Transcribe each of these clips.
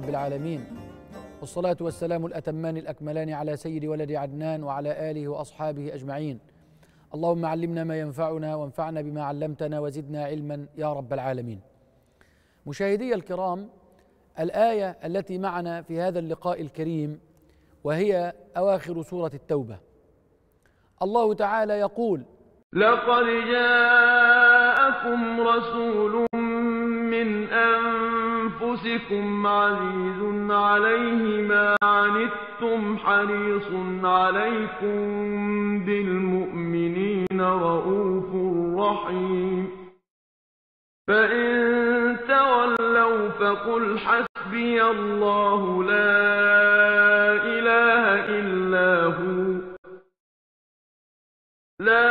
رب العالمين والصلاة والسلام الأتمان الأكملان على سيد ولد عدنان وعلى آله وأصحابه أجمعين اللهم علمنا ما ينفعنا وانفعنا بما علمتنا وزدنا علما يا رب العالمين مشاهدي الكرام الآية التي معنا في هذا اللقاء الكريم وهي أواخر سورة التوبة الله تعالى يقول لقد جاءكم رسول أنفسكم عزيز عليه ما عنتم حريص عليكم بالمؤمنين رؤوف رحيم فإن تولوا فقل حسبي الله لا إله إلا هو لا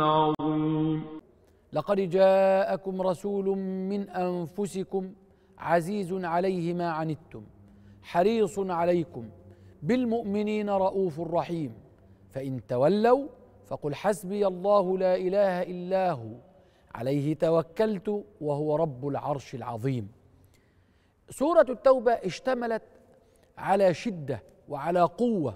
العظيم لقد جاءكم رسول من انفسكم عزيز عليه ما عنتم حريص عليكم بالمؤمنين رؤوف رحيم فان تولوا فقل حسبي الله لا اله الا هو عليه توكلت وهو رب العرش العظيم سوره التوبه اشتملت على شده وعلى قوه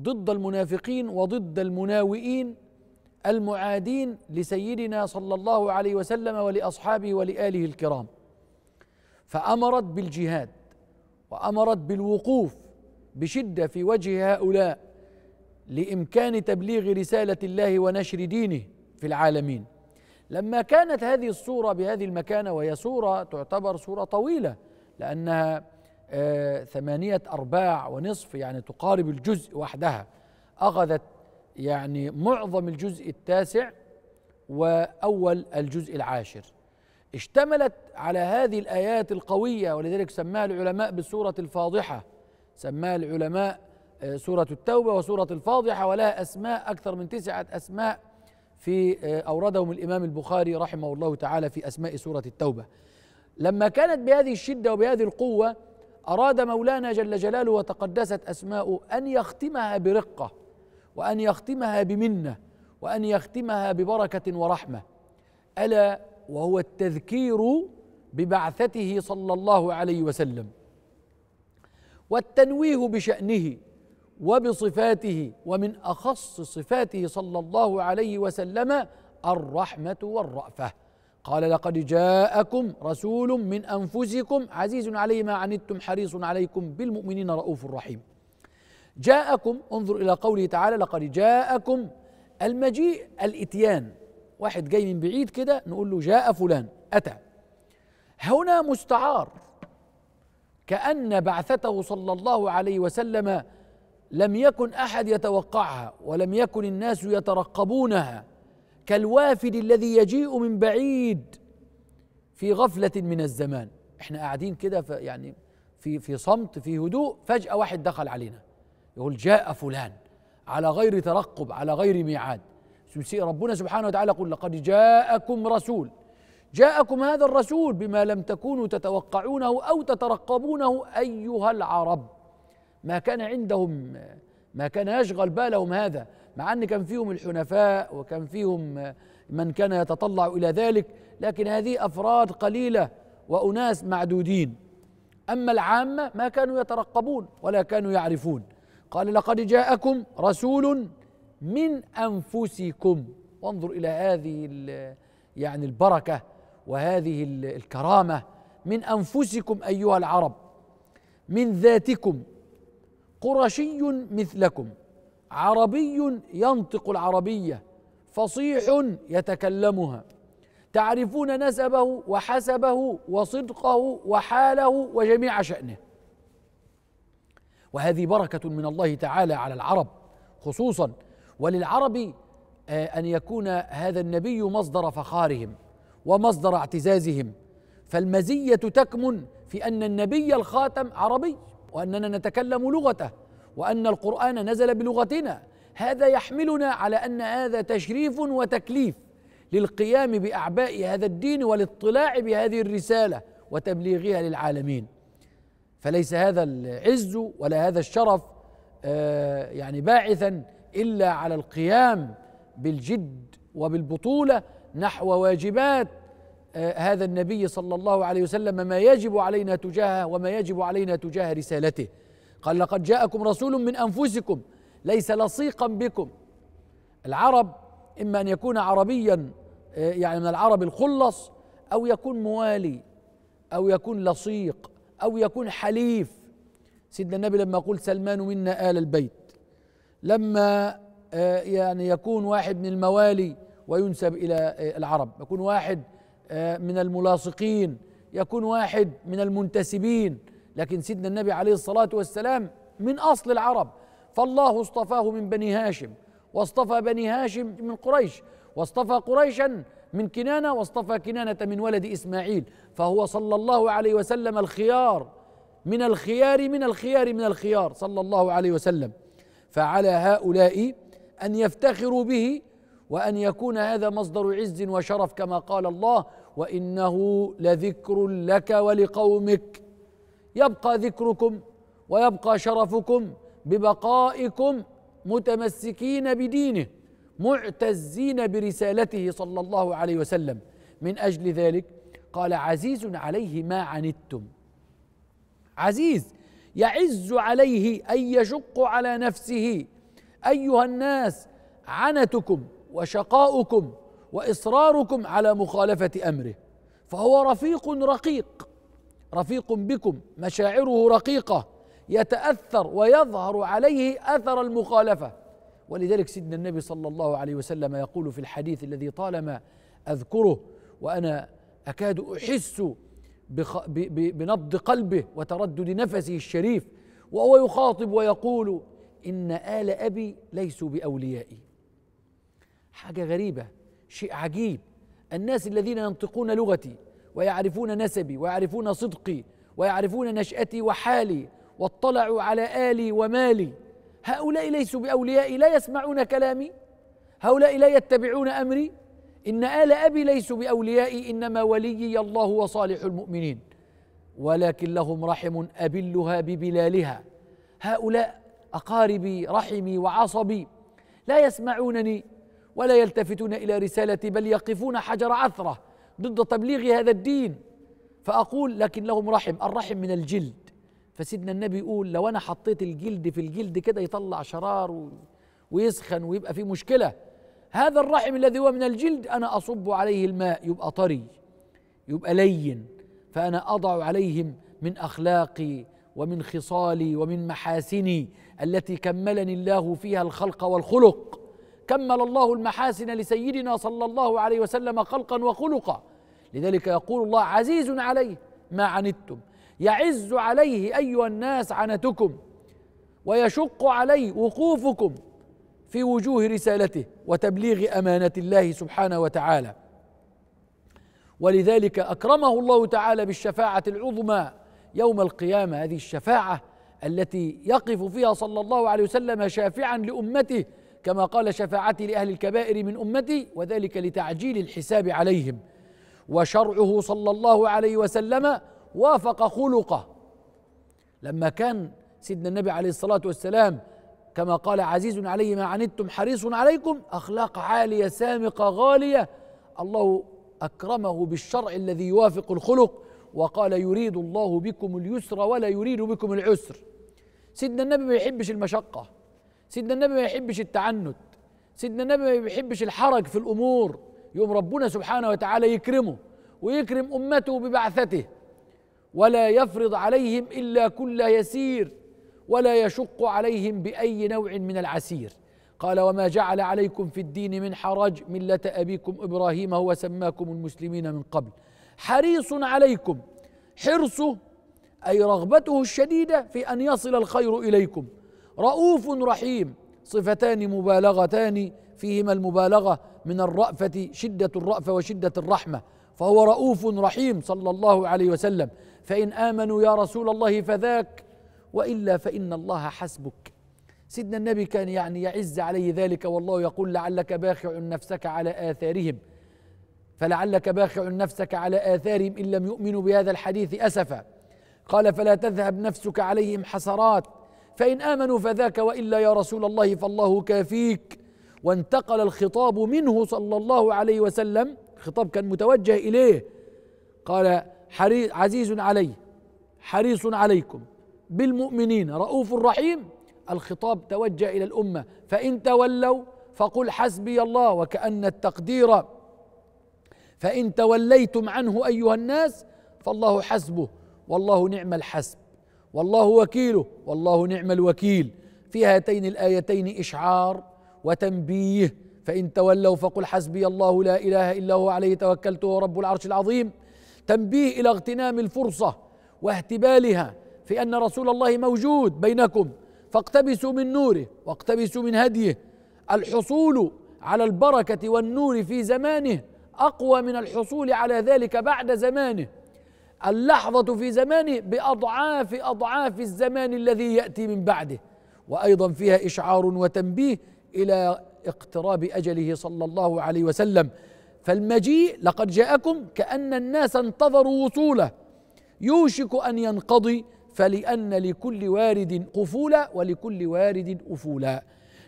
ضد المنافقين وضد المناوئين المعادين لسيدنا صلى الله عليه وسلم ولاصحابه ولاله الكرام فامرت بالجهاد وامرت بالوقوف بشده في وجه هؤلاء لامكان تبليغ رساله الله ونشر دينه في العالمين لما كانت هذه الصوره بهذه المكانه وهي صوره تعتبر صوره طويله لانها آه ثمانيه ارباع ونصف يعني تقارب الجزء وحدها اخذت يعني معظم الجزء التاسع واول الجزء العاشر اشتملت على هذه الايات القويه ولذلك سماها العلماء بسوره الفاضحه سماها العلماء آه، سوره التوبه وسوره الفاضحه ولها اسماء اكثر من تسعه اسماء في آه، اوردهم الامام البخاري رحمه الله تعالى في اسماء سوره التوبه لما كانت بهذه الشده وبهذه القوه اراد مولانا جل جلاله وتقدست اسماؤه ان يختمها برقه وأن يختمها بمنة وأن يختمها ببركة ورحمة ألا وهو التذكير ببعثته صلى الله عليه وسلم والتنويه بشأنه وبصفاته ومن أخص صفاته صلى الله عليه وسلم الرحمة والرأفة قال لقد جاءكم رسول من أنفسكم عزيز عليه ما عنتم حريص عليكم بالمؤمنين رؤوف رحيم جاءكم انظر إلى قوله تعالى لقد جاءكم المجيء الإتيان واحد جاي من بعيد كده نقول له جاء فلان أتى هنا مستعار كأن بعثته صلى الله عليه وسلم لم يكن أحد يتوقعها ولم يكن الناس يترقبونها كالوافد الذي يجيء من بعيد في غفلة من الزمان احنا قاعدين كده يعني في في صمت في هدوء فجأة واحد دخل علينا يقول جاء فلان على غير ترقب على غير ميعاد ربنا سبحانه وتعالى يقول لقد جاءكم رسول جاءكم هذا الرسول بما لم تكونوا تتوقعونه او تترقبونه ايها العرب ما كان عندهم ما كان يشغل بالهم هذا مع ان كان فيهم الحنفاء وكان فيهم من كان يتطلع الى ذلك لكن هذه افراد قليله واناس معدودين اما العامه ما كانوا يترقبون ولا كانوا يعرفون قال لقد جاءكم رسول من انفسكم وانظر الى هذه يعني البركه وهذه الكرامه من انفسكم ايها العرب من ذاتكم قرشي مثلكم عربي ينطق العربيه فصيح يتكلمها تعرفون نسبه وحسبه وصدقه وحاله وجميع شانه وهذه بركه من الله تعالى على العرب خصوصا وللعرب آه، ان يكون هذا النبي مصدر فخارهم ومصدر اعتزازهم فالمزيه تكمن في ان النبي الخاتم عربي واننا نتكلم لغته وان القران نزل بلغتنا هذا يحملنا على ان هذا تشريف وتكليف للقيام باعباء هذا الدين والاطلاع بهذه الرساله وتبليغها للعالمين فليس هذا العز ولا هذا الشرف آه، يعني باعثا الا على القيام بالجد وبالبطوله نحو واجبات آه، هذا النبي صلى الله عليه وسلم ما يجب علينا تجاهه وما يجب علينا تجاه رسالته قال لقد جاءكم رسول من انفسكم ليس لصيقا بكم العرب اما ان يكون عربيا آه، يعني من العرب الخلص او يكون موالي او يكون لصيق أو يكون حليف سيدنا النبي لما يقول سلمان منا آل البيت لما آه، يعني يكون واحد من الموالي وينسب إلى آه، العرب يكون واحد آه، من الملاصقين يكون واحد من المنتسبين لكن سيدنا النبي عليه الصلاة والسلام من أصل العرب فالله اصطفاه من بني هاشم واصطفى بني هاشم من قريش واصطفى قريشا من كنانة واصطفى كنانة من ولد إسماعيل فهو صلى الله عليه وسلم الخيار من الخيار من الخيار من الخيار صلى الله عليه وسلم فعلى هؤلاء أن يفتخروا به وأن يكون هذا مصدر عز وشرف كما قال الله وإنه لذكر لك ولقومك يبقى ذكركم ويبقى شرفكم ببقائكم متمسكين بدينه معتزين برسالته صلى الله عليه وسلم من اجل ذلك قال عزيز عليه ما عنتم عزيز يعز عليه اي يشق على نفسه ايها الناس عنتكم وشقاؤكم واصراركم على مخالفه امره فهو رفيق رقيق رفيق بكم مشاعره رقيقه يتاثر ويظهر عليه اثر المخالفه ولذلك سيدنا النبي صلى الله عليه وسلم يقول في الحديث الذي طالما اذكره وانا اكاد احس بنبض قلبه وتردد نفسه الشريف وهو يخاطب ويقول ان ال ابي ليسوا باوليائي حاجه غريبه شيء عجيب الناس الذين ينطقون لغتي ويعرفون نسبي ويعرفون صدقي ويعرفون نشاتي وحالي واطلعوا على الي ومالي هؤلاء ليسوا بأوليائي لا يسمعون كلامي هؤلاء لا يتبعون أمري إن آل أبي ليسوا بأوليائي إنما وليي الله وصالح المؤمنين ولكن لهم رحم أبلها ببلالها هؤلاء أقاربي رحمي وعصبي لا يسمعونني ولا يلتفتون إلى رسالتي بل يقفون حجر عثرة ضد تبليغ هذا الدين فأقول لكن لهم رحم الرحم من الجلد فسيدنا النبي يقول لو انا حطيت الجلد في الجلد كده يطلع شرار ويسخن ويبقى فيه مشكله هذا الرحم الذي هو من الجلد انا اصب عليه الماء يبقى طري يبقى لين فانا اضع عليهم من اخلاقي ومن خصالي ومن محاسني التي كملني الله فيها الخلق والخلق كمل الله المحاسن لسيدنا صلى الله عليه وسلم خلقا وخلقا لذلك يقول الله عزيز عليه ما عنتم يعز عليه ايها الناس عنتكم ويشق عليه وقوفكم في وجوه رسالته وتبليغ امانه الله سبحانه وتعالى ولذلك اكرمه الله تعالى بالشفاعه العظمى يوم القيامه هذه الشفاعه التي يقف فيها صلى الله عليه وسلم شافعا لامته كما قال شفاعتي لاهل الكبائر من امتي وذلك لتعجيل الحساب عليهم وشرعه صلى الله عليه وسلم وافق خلقه لما كان سيدنا النبي عليه الصلاة والسلام كما قال عزيز عليه ما عنتم حريص عليكم أخلاق عالية سامقة غالية الله أكرمه بالشرع الذي يوافق الخلق وقال يريد الله بكم اليسر ولا يريد بكم العسر سيدنا النبي ما يحبش المشقة سيدنا النبي ما يحبش التعنت سيدنا النبي ما يحبش الحرج في الأمور يوم ربنا سبحانه وتعالى يكرمه ويكرم أمته ببعثته ولا يفرض عليهم الا كل يسير ولا يشق عليهم باي نوع من العسير قال وما جعل عليكم في الدين من حرج مله ابيكم ابراهيم هو سماكم المسلمين من قبل حريص عليكم حرصه اي رغبته الشديده في ان يصل الخير اليكم رؤوف رحيم صفتان مبالغتان فيهما المبالغه من الرأفه شده الرأفه وشده الرحمه فهو رؤوف رحيم صلى الله عليه وسلم فإن آمنوا يا رسول الله فذاك وإلا فإن الله حسبك سيدنا النبي كان يعني يعز عليه ذلك والله يقول لعلك باخع نفسك على آثارهم فلعلك باخع نفسك على آثارهم إن لم يؤمنوا بهذا الحديث أسفا قال فلا تذهب نفسك عليهم حسرات فإن آمنوا فذاك وإلا يا رسول الله فالله كافيك وانتقل الخطاب منه صلى الله عليه وسلم الخطاب كان متوجه إليه قال حري عزيز علي حريص عليكم بالمؤمنين رؤوف رحيم الخطاب توجه الى الامه فان تولوا فقل حسبي الله وكان التقدير فان توليتم عنه ايها الناس فالله حسبه والله نعم الحسب والله وكيله والله نعم الوكيل في هاتين الايتين اشعار وتنبيه فان تولوا فقل حسبي الله لا اله الا هو عليه توكلت ورب رب العرش العظيم تنبيه الى اغتنام الفرصه واهتبالها في ان رسول الله موجود بينكم فاقتبسوا من نوره واقتبسوا من هديه الحصول على البركه والنور في زمانه اقوى من الحصول على ذلك بعد زمانه اللحظه في زمانه باضعاف اضعاف الزمان الذي ياتي من بعده وايضا فيها اشعار وتنبيه الى اقتراب اجله صلى الله عليه وسلم فالمجيء لقد جاءكم كأن الناس انتظروا وصوله يوشك أن ينقضي فلأن لكل وارد قفولا ولكل وارد أفولا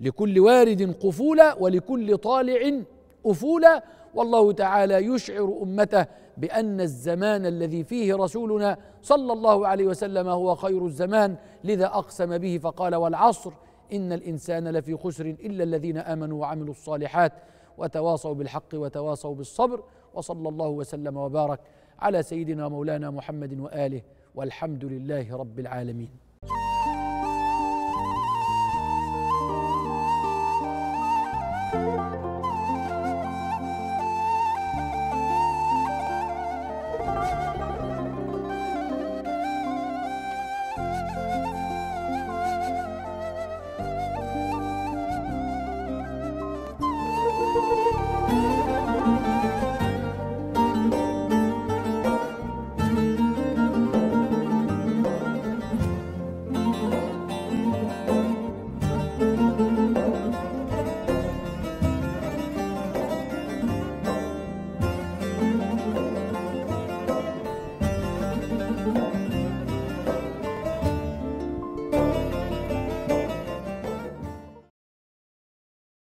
لكل وارد قفولا ولكل طالع أفولا والله تعالى يشعر أمته بأن الزمان الذي فيه رسولنا صلى الله عليه وسلم هو خير الزمان لذا أقسم به فقال والعصر إن الإنسان لفي خسر إلا الذين آمنوا وعملوا الصالحات وتواصوا بالحق وتواصوا بالصبر وصلى الله وسلم وبارك على سيدنا مولانا محمد واله والحمد لله رب العالمين